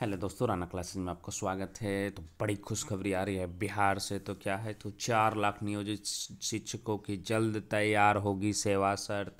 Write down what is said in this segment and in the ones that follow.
hello दोस्तों Rana classes में आपका स्वागत है तो बड़ी खुशखबरी आ रही है बिहार से तो क्या है तो चार लाख नियोजित शिक्षकों की जल्द तैयार होगी सेवा शर्त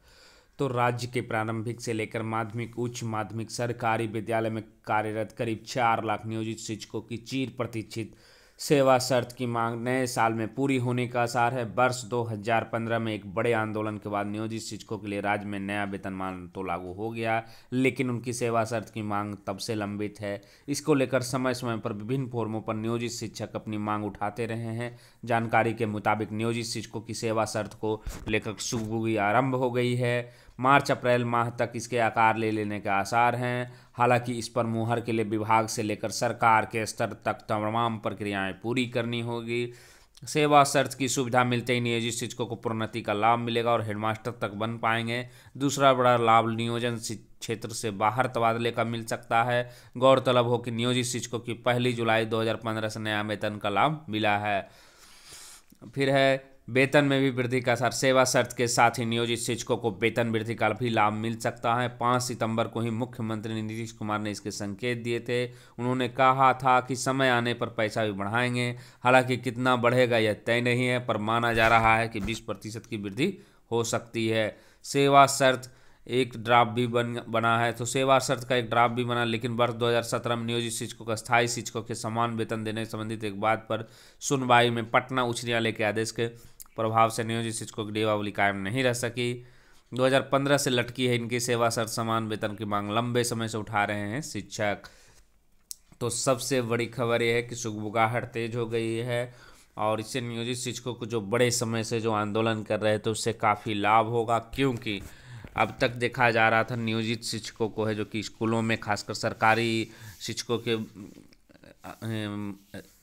तो राज्य के प्रारंभिक से लेकर माध्यमिक उच्च माध्यमिक सरकारी विद्यालय में कार्यरत करीब चार लाख नियोजित शिक्षकों की चीर प्रतीक्षित सेवा शर्त की मांग नए साल में पूरी होने का आसार है वर्ष 2015 में एक बड़े आंदोलन के बाद नियोजित शिक्षकों के लिए राज्य में नया वेतनमान तो लागू हो गया लेकिन उनकी सेवा शर्त की मांग तब से लंबित है इसको लेकर समय समय पर विभिन्न फोरमों पर नियोजित शिक्षक अपनी मांग उठाते रहे हैं जानकारी के मुताबिक नियोजित शिक्षकों की सेवा शर्त को लेकर सुगुगी आरंभ हो गई है मार्च अप्रैल माह तक इसके आकार ले लेने के आसार हैं हालांकि इस पर मुहर के लिए विभाग से लेकर सरकार के स्तर तक तमाम प्रक्रियाएं पूरी करनी होगी सेवा सर्च की सुविधा मिलते ही नियोजित शिक्षकों को प्रोन्नति का लाभ मिलेगा और हेडमास्टर तक बन पाएंगे दूसरा बड़ा लाभ नियोजन क्षेत्र से बाहर तबादले का मिल सकता है गौरतलब हो कि नियोजित शिक्षकों की पहली जुलाई 2015 से नया वेतन का लाभ मिला है फिर है वेतन में भी वृद्धि का असर सेवा शर्त के साथ ही नियोजित शिक्षकों को वेतन वृद्धि का भी लाभ मिल सकता है पाँच सितंबर को ही मुख्यमंत्री नीतीश कुमार ने इसके संकेत दिए थे उन्होंने कहा था कि समय आने पर पैसा भी बढ़ाएंगे हालांकि कितना बढ़ेगा यह तय नहीं है पर माना जा रहा है कि बीस प्रतिशत की वृद्धि हो सकती है सेवा शर्त एक ड्राफ्ट भी बन बना है तो सेवा शर्त का एक ड्राफ्ट भी बना लेकिन वर्ष 2017 में नियोजित शिक्षकों का स्थायी शिक्षकों के समान वेतन देने संबंधित एक बात पर सुनवाई में पटना उच्च न्यायालय के आदेश के प्रभाव से नियोजित शिक्षकों की दीपावली कायम नहीं रह सकी 2015 से लटकी है इनकी सेवा सर समान वेतन की मांग लंबे समय से उठा रहे हैं शिक्षक तो सबसे बड़ी खबर यह है कि सुगबुगाहट तेज हो गई है और इससे नियोजित शिक्षकों को जो बड़े समय से जो आंदोलन कर रहे थे उससे काफ़ी लाभ होगा क्योंकि अब तक देखा जा रहा था नियोजित शिक्षकों को है जो कि स्कूलों में खासकर सरकारी शिक्षकों के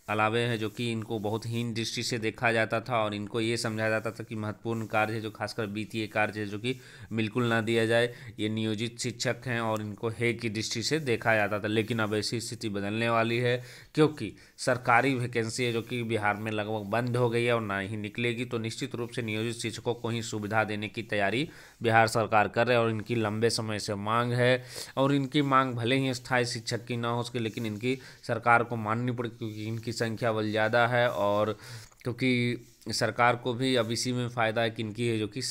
अलावे हैं जो कि इनको बहुत हीन दृष्टि से देखा जाता था और इनको ये समझा जाता था कि महत्वपूर्ण कार्य है जो खासकर वित्तीय कार्य है जो कि बिल्कुल ना दिया जाए ये नियोजित शिक्षक हैं और इनको हे की दृष्टि से देखा जाता था लेकिन अब ऐसी स्थिति बदलने वाली है क्योंकि सरकारी वैकेंसी है जो कि बिहार में लगभग बंद हो गई है और ना ही निकलेगी तो निश्चित रूप से नियोजित शिक्षकों को ही सुविधा देने की तैयारी बिहार सरकार कर रहे है और इनकी लंबे समय से मांग है और इनकी मांग भले ही स्थायी शिक्षक की ना हो सके लेकिन इनकी सरकार को माननी पड़ेगी क्योंकि इनकी संख्या बल ज़्यादा है और क्योंकि सरकार को भी अब इसी में फ़ायदा है कि इनकी है जो कि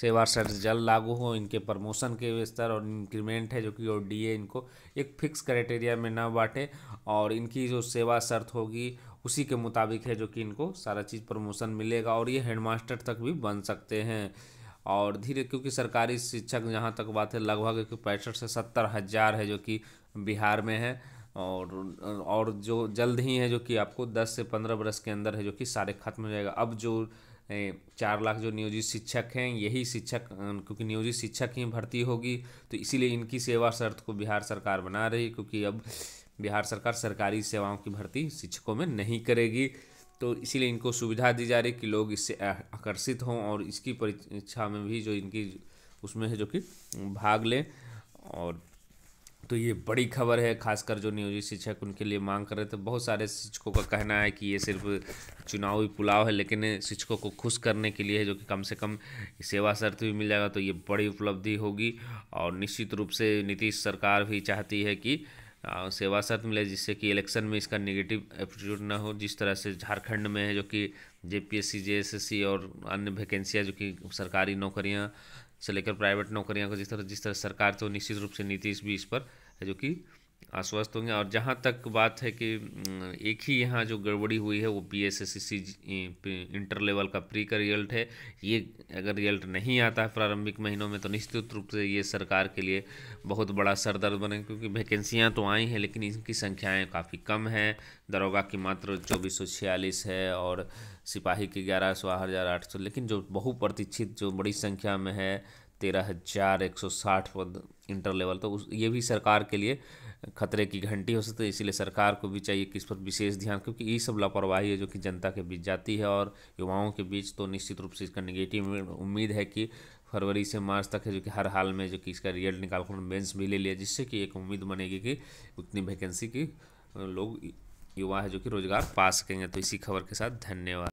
सेवा शर्त जल्द लागू हो इनके प्रमोशन के स्तर और इंक्रीमेंट है जो कि और डी इनको एक फिक्स क्राइटेरिया में ना बांटे और इनकी जो सेवा शर्त होगी उसी के मुताबिक है जो कि इनको सारा चीज़ प्रमोशन मिलेगा और ये हेडमास्टर तक भी बन सकते हैं और धीरे क्योंकि सरकारी शिक्षक जहाँ तक बात है लगभग पैंसठ से सत्तर हज़ार है जो कि बिहार में है और और जो जल्द ही है जो कि आपको दस से पंद्रह बरस के अंदर है जो कि सारे खत्म हो जाएगा अब जो चार लाख जो नियोजित शिक्षक हैं यही शिक्षक क्योंकि नियोजित शिक्षक ही भर्ती होगी तो इसीलिए इनकी सेवा शर्त को बिहार सरकार बना रही क्योंकि अब बिहार सरकार सरकारी सेवाओं की भर्ती शिक्षकों में नहीं करेगी तो इसीलिए इनको सुविधा दी जा रही कि लोग इससे आकर्षित हों और इसकी परीक्षा में भी जो इनकी उसमें है जो कि भाग लें और तो ये बड़ी खबर है खासकर जो नियोजित शिक्षक उनके लिए मांग कर रहे थे बहुत सारे शिक्षकों का कहना है कि ये सिर्फ चुनावी पुलाव है लेकिन शिक्षकों को खुश करने के लिए है जो कि कम से कम सेवा शर्त भी मिल जाएगा तो ये बड़ी उपलब्धि होगी और निश्चित रूप से नीतीश सरकार भी चाहती है कि सेवा शर्त मिले जिससे कि इलेक्शन में इसका निगेटिव एप्टीट्यूड ना हो जिस तरह से झारखंड में है जो कि जे पी और अन्य वैकेंसियाँ जो कि सरकारी नौकरियाँ से लेकर प्राइवेट नौकरियां को जिस तरह जिस तरह सरकार तो निश्चित रूप से नीति भी इस पर है जो कि आश्वस्त होंगे और जहाँ तक बात है कि एक ही यहाँ जो गड़बड़ी हुई है वो P S S C inter level का प्री का रिजल्ट है ये अगर रिजल्ट नहीं आता है प्रारंभिक महीनों में तो निश्चित रूप से ये सरकार के लिए बहुत बड़ा सरदर्द बने क्योंकि वैकेंसियाँ तो आई हैं लेकिन इनकी संख्याएँ काफ़ी कम हैं दरोगा की मात्र चौबीस है और सिपाही की ग्यारह सौ लेकिन जो बहुप्रतीक्षित जो बड़ी संख्या में है तेरह हज़ार एक सौ साठ पद इंटर लेवल तो उस ये भी सरकार के लिए खतरे की घंटी हो सकती है इसीलिए सरकार को भी चाहिए कि इस पर विशेष ध्यान क्योंकि ये सब लापरवाही है जो कि जनता के बीच जाती है और युवाओं के बीच तो निश्चित रूप से इसका निगेटिव उम्मीद है कि फरवरी से मार्च तक है जो कि हर हाल में जो कि इसका रिजल्ट निकाल कर बेंच भी ले लिया जिससे कि एक उम्मीद बनेगी कि उतनी वैकेंसी की लोग युवा है जो कि रोज़गार पा सकेंगे तो इसी खबर के साथ धन्यवाद